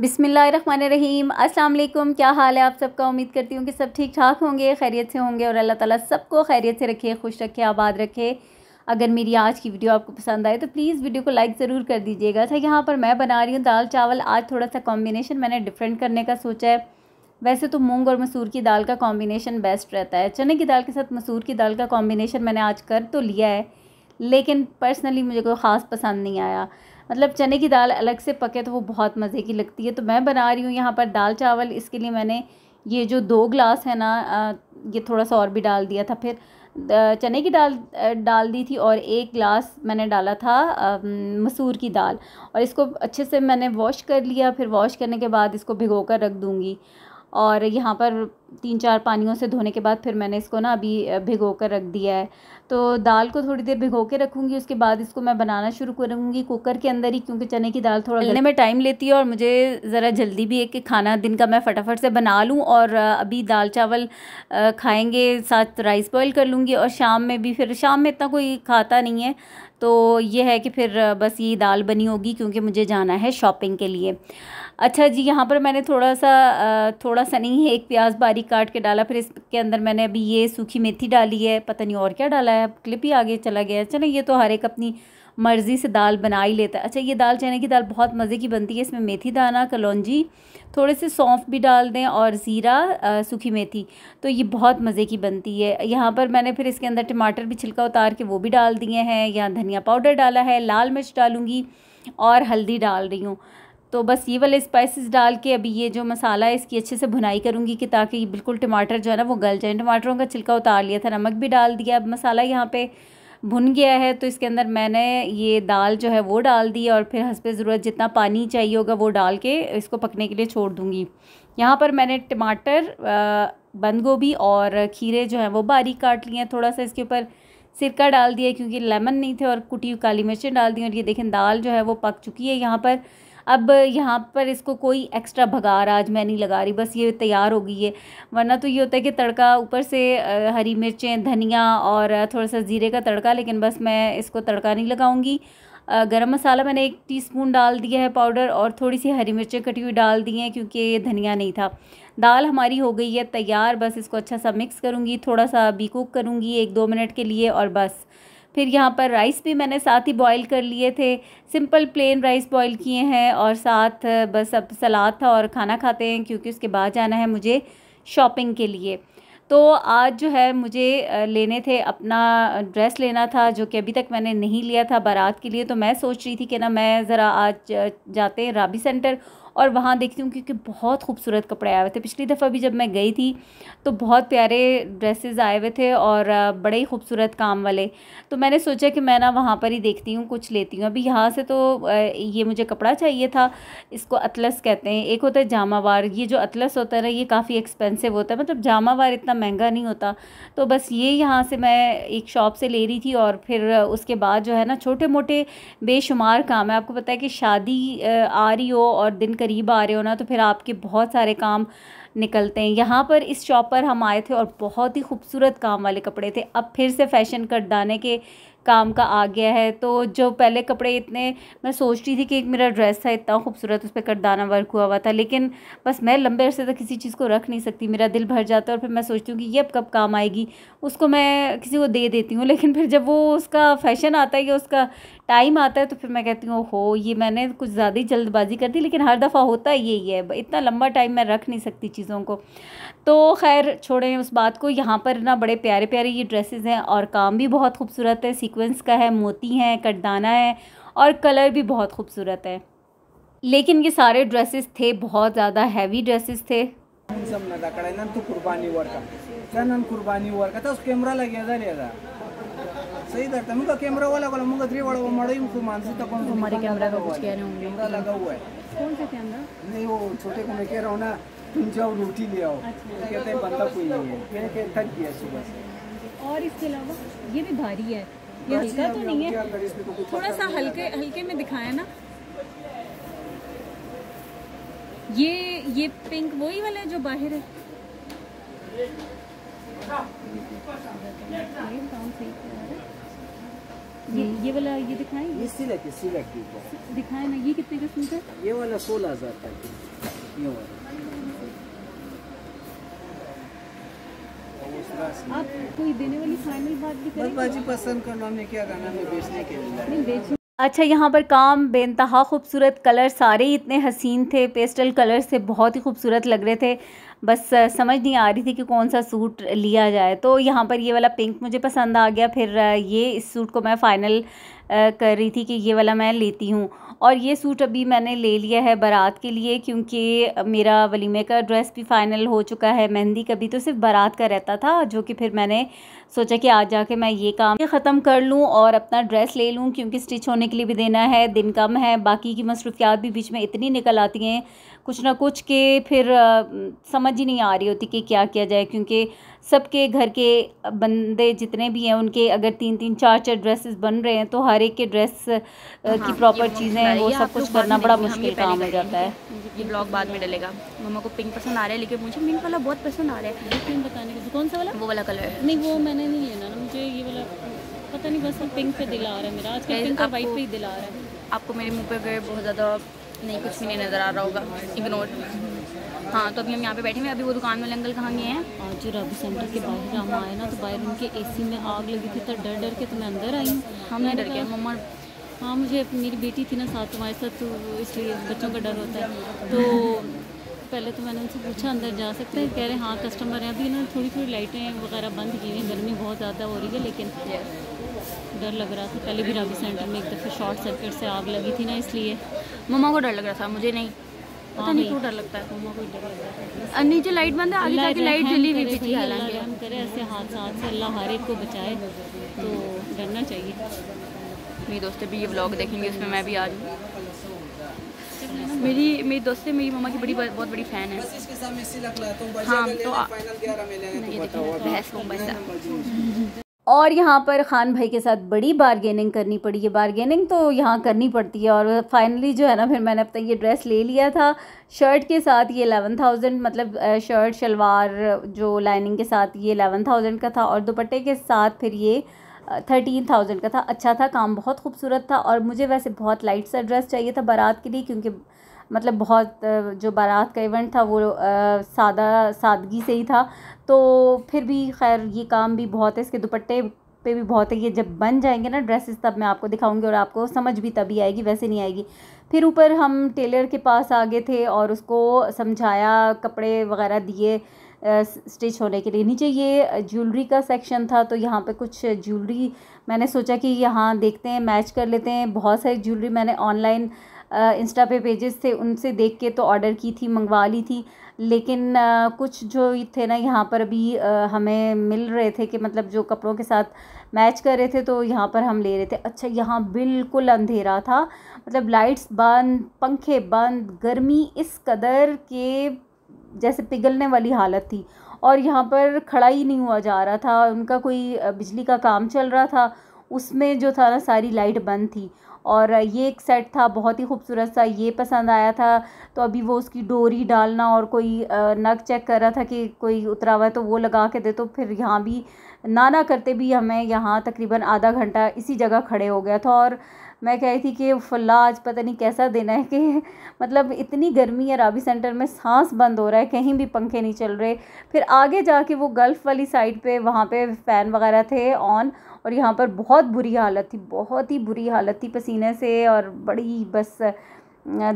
बिसमीम अस्सलाम क्या हाल है आप सबका उम्मीद करती हूँ कि सब ठीक ठाक होंगे खैरियत से होंगे और अल्लाह ताला सबको खैरियत से रखे खुश रखे आबाद रखे अगर मेरी आज की वीडियो आपको पसंद आए तो प्लीज़ वीडियो को लाइक ज़रूर कर दीजिएगा अच्छा यहाँ पर मैं बना रही हूँ दाल चावल आज थोड़ा सा कॉम्बिनेशन मैंने डिफरेंट करने का सोचा है वैसे तो मूंग और मसूर की दाल का कॉम्बिनेशन बेस्ट रहता है चने की दाल के साथ मसूर की दाल का कॉम्बिनेशन मैंने आज कर तो लिया है लेकिन पर्सनली मुझे कोई ख़ास पसंद नहीं आया मतलब चने की दाल अलग से पके तो वो बहुत मज़े की लगती है तो मैं बना रही हूँ यहाँ पर दाल चावल इसके लिए मैंने ये जो दो ग्लास है ना ये थोड़ा सा और भी डाल दिया था फिर चने की दाल डाल दी थी और एक ग्लास मैंने डाला था मसूर की दाल और इसको अच्छे से मैंने वॉश कर लिया फिर वॉश करने के बाद इसको भिगो कर रख दूँगी और यहाँ पर तीन चार पानियों से धोने के बाद फिर मैंने इसको ना अभी भिगो कर रख दिया है तो दाल को थोड़ी देर भिगो के रखूँगी उसके बाद इसको मैं बनाना शुरू करूँगी कुकर के अंदर ही क्योंकि चने की दाल थोड़ा गलने में टाइम लेती है और मुझे ज़रा जल्दी भी एक खाना दिन का मैं फटाफट से बना लूँ और अभी दाल चावल खाएँगे साथ राइस बॉयल कर लूँगी और शाम में भी फिर शाम में इतना कोई खाता नहीं है तो ये है कि फिर बस ये दाल बनी होगी क्योंकि मुझे जाना है शॉपिंग के लिए अच्छा जी यहाँ पर मैंने थोड़ा सा थोड़ा सा नहीं है एक प्याज बारीक काट के डाला फिर इसके अंदर मैंने अभी ये सूखी मेथी डाली है पता नहीं और क्या डाला है क्लिप ही आगे चला गया है चलो ये तो हर एक अपनी मर्ज़ी से दाल बना ही लेता है अच्छा ये दाल चने की दाल बहुत मज़े की बनती है इसमें मेथी दाना कलौजी थोड़े से सौंफ भी डाल दें और ज़ीरा सूखी मेथी तो ये बहुत मज़े की बनती है यहाँ पर मैंने फिर इसके अंदर टमाटर भी छिलका उतार के वो भी डाल दिए हैं यहाँ धनिया पाउडर डाला है लाल मिर्च डालूँगी और हल्दी डाल रही हूँ तो बस ये वाले स्पाइसेस डाल के अभी ये जो मसाला है इसकी अच्छे से भुनाई करूँगी कि ताकि बिल्कुल टमाटर जो है ना वो गल जाए टमाटरों का छिलका उतार लिया था नमक भी डाल दिया अब मसाला यहाँ पे भुन गया है तो इसके अंदर मैंने ये दाल जो है वो डाल दी और फिर हंस ज़रूरत जितना पानी चाहिए होगा वो डाल के इसको पकने के लिए छोड़ दूँगी यहाँ पर मैंने टमाटर बंद गोभी और खीरे जो हैं वो बारीक काट लिए हैं थोड़ा सा इसके ऊपर सिरका डाल दिया क्योंकि लेमन नहीं थे और कुटी काली मिर्चें डाल दी और ये देखें दाल जो है वो पक चुकी है यहाँ पर अब यहाँ पर इसको कोई एक्स्ट्रा भगार आज मैं नहीं लगा रही बस ये तैयार हो गई है वरना तो ये होता है कि तड़का ऊपर से हरी मिर्चें धनिया और थोड़ा सा ज़ीरे का तड़का लेकिन बस मैं इसको तड़का नहीं लगाऊँगी गरम मसाला मैंने एक टीस्पून डाल दिया है पाउडर और थोड़ी सी हरी मिर्चें कटी हुई डाल दी हैं क्योंकि ये धनिया नहीं था दाल हमारी हो गई है तैयार बस इसको अच्छा सा मिक्स करूँगी थोड़ा सा भी कुक करूँगी एक दो मिनट के लिए और बस फिर यहाँ पर राइस भी मैंने साथ ही बॉईल कर लिए थे सिंपल प्लेन राइस बॉईल किए हैं और साथ बस अब सलाद था और खाना खाते हैं क्योंकि उसके बाद जाना है मुझे शॉपिंग के लिए तो आज जो है मुझे लेने थे अपना ड्रेस लेना था जो कि अभी तक मैंने नहीं लिया था बारात के लिए तो मैं सोच रही थी कि ना मैं ज़रा आज जाते हैं राबी सेंटर और वहाँ देखती हूँ क्योंकि बहुत खूबसूरत कपड़े आए हुए थे पिछली दफ़ा भी जब मैं गई थी तो बहुत प्यारे ड्रेसेस आए हुए थे और बड़े ही खूबसूरत काम वाले तो मैंने सोचा कि मैं ना वहाँ पर ही देखती हूँ कुछ लेती हूँ अभी यहाँ से तो ये मुझे कपड़ा चाहिए था इसको अतलस कहते हैं एक होता है जामावार ये जो अतलस होता है ना ये काफ़ी एक्सपेंसिव होता है मतलब जामावार इतना महंगा नहीं होता तो बस ये यहाँ से मैं एक शॉप से ले रही थी और फिर उसके बाद जो है ना छोटे मोटे बेशुमार काम है आपको पता है कि शादी आ रही हो और दिन करीब आ रहे हो ना तो फिर आपके बहुत सारे काम निकलते हैं यहाँ पर इस शॉप पर हम आए थे और बहुत ही खूबसूरत काम वाले कपड़े थे अब फिर से फैशन दाने के काम का आ गया है तो जो पहले कपड़े इतने मैं सोचती थी कि एक मेरा ड्रेस था इतना खूबसूरत उस पर करदाना वर्क हुआ हुआ था लेकिन बस मैं लंबे अरसे तक किसी चीज़ को रख नहीं सकती मेरा दिल भर जाता है और फिर मैं सोचती हूँ कि ये अब कब काम आएगी उसको मैं किसी को दे देती हूँ लेकिन फिर जब वो उसका फैशन आता है या उसका टाइम आता है तो फिर मैं कहती हूँ हो ये मैंने कुछ ज़्यादा ही जल्दबाजी कर दी लेकिन हर दफ़ा होता यही है इतना लंबा टाइम मैं रख नहीं सकती चीज़ों को तो खैर छोड़ें उस बात को यहाँ पर ना बड़े प्यारे प्यारे ये ड्रेसेस हैं और काम भी बहुत खूबसूरत है सीक्वेंस का है मोती है कटदाना है और कलर भी बहुत खूबसूरत है लेकिन ये सारे ड्रेसेस थे बहुत ज़्यादा हैवी ड्रेसेस थे सही था कैमरा वाला थ्री वाला वो ही मानसी तक कौन हमारे कैमरा का कुछ कह रहे होंगे कैमरा लगा हुआ है कौन सा कैमरा नहीं वो छोटे को मैं कह रहा ना तुम जाओ रोटी ले आओ अच्छा। तो कहते हैं बंदा कोई नहीं है मैंने कह थक गया सुबह से और इसके अलावा ये भी भारी है ये हल्का तो नहीं है थोड़ा सा तो हल्के हल्के में दिखाया ना ये ये पिंक वही वाला है जो बाहर है ये ये वाला ये दिखाएं ये सिलेक्ट सिलेक्ट दिखाएं ना ये कितने का सूट है ये वाला सोलह हजार का ये वाला आप कोई देने वाली फाइनल बात भी करें बाजी पसंद करना हमने क्या बेचने के लिए अच्छा यहाँ पर काम बेनतहा खूबसूरत कलर सारे इतने हसीन थे पेस्टल कलर से बहुत ही खूबसूरत लग रहे थे बस समझ नहीं आ रही थी कि कौन सा सूट लिया जाए तो यहाँ पर ये वाला पिंक मुझे पसंद आ गया फिर ये इस सूट को मैं फ़ाइनल कर रही थी कि ये वाला मैं लेती हूँ और ये सूट अभी मैंने ले लिया है बारात के लिए क्योंकि मेरा वलीमे का ड्रेस भी फ़ाइनल हो चुका है मेहंदी का भी तो सिर्फ बारात का रहता था जो कि फिर मैंने सोचा कि आज जाके मैं ये काम ख़त्म कर लूँ और अपना ड्रेस ले लूँ क्योंकि स्टिच होने के लिए भी देना है दिन कम है बाकी की मसरूफियात भी बीच में इतनी निकल आती हैं कुछ ना कुछ के फिर समझ समझ ही नहीं आ रही होती कि क्या किया जाए क्योंकि सबके घर के बंदे जितने भी हैं उनके अगर तीन तीन चार चार ड्रेसेस बन रहे हैं तो हर एक के ड्रेस हाँ, की प्रॉपर चीज़ें हैं वो सब कुछ करना बड़ा मुश्किल काम हो जाता है ये ब्लॉग बाद में डलेगा मम्मा को पिंक पसंद आ रहा है लेकिन मुझे पिंक वाला बहुत पसंद आ रहा है पिंक बताने का कौन सा वाला वो वाला कलर है नहीं वो मैंने नहीं लेना ना मुझे ये वाला पता नहीं बस पिंक पे दिला आ रहा है मेरा आजकल पिंक और वाइट पे ही दिला आ रहा है आपको मेरे मुँह पे बहुत ज़्यादा नहीं कुछ भी नहीं नज़र आ रहा होगा इग्नोर हाँ तो अभी हम यहाँ पे बैठे हुए अभी वो दुकान वाले अंकल कहाँ गए हैं आज रवि सेंटर के बाहर हम आए ना तो बाहर उनके एसी में आग लगी थी तो डर डर के तो मैं अंदर आई हमने डर गया मम्मा हाँ मुझे मेरी बेटी थी ना साथ हमारे साथ तो इसलिए बच्चों का डर होता है तो पहले तो मैंने उनसे पूछा अंदर जा सकते हैं कह रहे हैं हाँ कस्टमर हैं अभी ना थोड़ी थोड़ी लाइटें वगैरह बंद की हैं गर्मी बहुत ज़्यादा हो रही है लेकिन डर लग रहा था पहले भी रवि सेंटर में एक दफ़े शॉर्ट सर्किट से आग लगी थी ना इसलिए मम्मा को डर लग रहा था मुझे नहीं पता नहीं क्यों डर लगता है नीचे लाइट बंद है आगे जाके लाइट जली हुई थी ऐसे हाथ हाथ से अल्लाह हर एक को बचाए तो डरना चाहिए मेरी दोस्त भी ये ब्लॉग देखेंगे उसमें मैं भी आ रही मेरी मेरी दोस्त से मेरी मम्मा की बड़ी बहुत बड़ी फ़ैन है हाँ तो और यहाँ पर ख़ान भाई के साथ बड़ी बारगेनिंग करनी पड़ी ये बारगेनिंग तो यहाँ करनी पड़ती है और फाइनली जो है ना फिर मैंने अब तक ये ड्रेस ले लिया था शर्ट के साथ ये एलेवन थाउजेंड मतलब शर्ट शलवार जो लाइनिंग के साथ ये एलेवन थाउजेंड का था और दुपट्टे के साथ फिर ये थर्टीन थाउजेंड का था अच्छा था काम बहुत खूबसूरत था और मुझे वैसे बहुत लाइट सा ड्रेस चाहिए था बारात के लिए क्योंकि मतलब बहुत जो बारात का इवेंट था वो सादा सादगी से ही था तो फिर भी खैर ये काम भी बहुत है इसके दुपट्टे पे भी बहुत है ये जब बन जाएंगे ना ड्रेसेस तब मैं आपको दिखाऊंगी और आपको समझ भी तभी आएगी वैसे नहीं आएगी फिर ऊपर हम टेलर के पास आ गए थे और उसको समझाया कपड़े वगैरह दिए स्टिच होने के लिए नीचे ये ज्वेलरी का सेक्शन था तो यहाँ पे कुछ ज्वेलरी मैंने सोचा कि यहाँ देखते हैं मैच कर लेते हैं बहुत सारी ज्वेलरी मैंने ऑनलाइन इंस्टा पे पेजेस थे उनसे देख के तो ऑर्डर की थी मंगवा ली थी लेकिन कुछ जो थे ना यहाँ पर आ, हमें मिल रहे थे कि मतलब जो कपड़ों के साथ मैच कर रहे थे तो यहाँ पर हम ले रहे थे अच्छा यहाँ बिल्कुल अंधेरा था मतलब लाइट्स बंद पंखे बंद गर्मी इस कदर के जैसे पिघलने वाली हालत थी और यहाँ पर खड़ा ही नहीं हुआ जा रहा था उनका कोई बिजली का काम चल रहा था उसमें जो था ना सारी लाइट बंद थी और ये एक सेट था बहुत ही खूबसूरत सा ये पसंद आया था तो अभी वो उसकी डोरी डालना और कोई नग चेक कर रहा था कि कोई उतरा हुआ है तो वो लगा के दे तो फिर यहाँ भी ना ना करते भी हमें यहाँ तकरीबन आधा घंटा इसी जगह खड़े हो गया था और मैं कह रही थी कि फल्ला आज पता नहीं कैसा दिन है कि मतलब इतनी गर्मी है राबी सेंटर में सांस बंद हो रहा है कहीं भी पंखे नहीं चल रहे फिर आगे जाके वो गल्फ़ वाली साइड पे वहाँ पे फ़ैन वगैरह थे ऑन और यहाँ पर बहुत बुरी हालत थी बहुत ही बुरी हालत थी पसीने से और बड़ी बस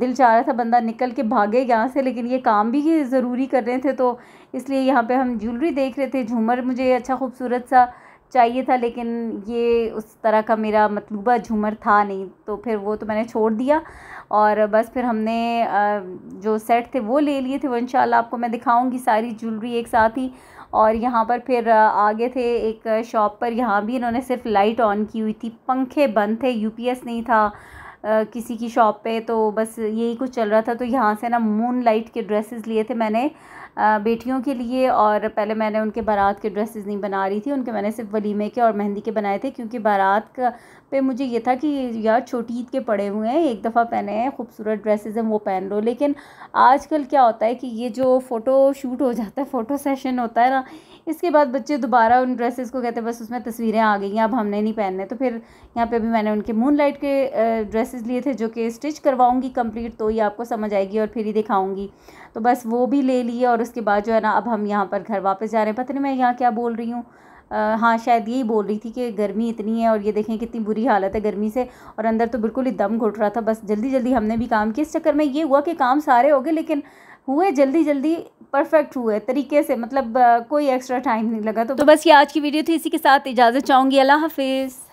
दिल चाह रहा था बंदा निकल के भागे यहाँ से लेकिन ये काम भी ज़रूरी कर रहे थे तो इसलिए यहाँ पे हम ज्वेलरी देख रहे थे झूमर मुझे अच्छा खूबसूरत सा चाहिए था लेकिन ये उस तरह का मेरा मतलूबा झूमर था नहीं तो फिर वो तो मैंने छोड़ दिया और बस फिर हमने जो सेट थे वो ले लिए थे वो इन आपको मैं दिखाऊंगी सारी ज्वेलरी एक साथ ही और यहाँ पर फिर आगे थे एक शॉप पर यहाँ भी इन्होंने सिर्फ लाइट ऑन की हुई थी पंखे बंद थे यूपीएस नहीं था किसी की शॉप पे तो बस यही कुछ चल रहा था तो यहाँ से ना मून लाइट के ड्रेसेस लिए थे मैंने बेटियों के लिए और पहले मैंने उनके बारात के ड्रेसेस नहीं बना रही थी उनके मैंने सिर्फ वलीमे के और मेहंदी के बनाए थे क्योंकि बारात का पे मुझे ये था कि यार छोटी ईद के पड़े हुए हैं एक दफ़ा पहने हैं खूबसूरत ड्रेसेस हैं वो पहन लो लेकिन आजकल क्या होता है कि ये जो फ़ोटो शूट हो जाता है फ़ोटो सेशन होता है ना इसके बाद बच्चे दोबारा उन ड्रेसेस को कहते हैं बस उसमें तस्वीरें आ गई हैं अब हमने नहीं पहनने तो फिर यहाँ पे भी मैंने उनके मून लाइट के ड्रेसेस लिए थे जो कि स्टिच करवाऊँगी कंप्लीट तो ये आपको समझ आएगी और फिर ही दिखाऊँगी तो बस वो भी ले लिए और उसके बाद जो है ना अब हम यहाँ पर घर वापस जा रहे हैं पता नहीं मैं यहाँ क्या बोल रही हूँ हाँ शायद यही बोल रही थी कि गर्मी इतनी है और ये देखें कितनी बुरी हालत है गर्मी से और अंदर तो बिल्कुल ही दम घुट रहा था बस जल्दी जल्दी हमने भी काम किया इस चक्कर में ये हुआ कि काम सारे हो गए लेकिन हुए जल्दी जल्दी परफेक्ट हुए तरीके से मतलब कोई एक्स्ट्रा टाइम नहीं लगा तो, तो बस ये आज की वीडियो थी इसी के साथ इजाज़त चाहूँगी अल्लाह हाफिज़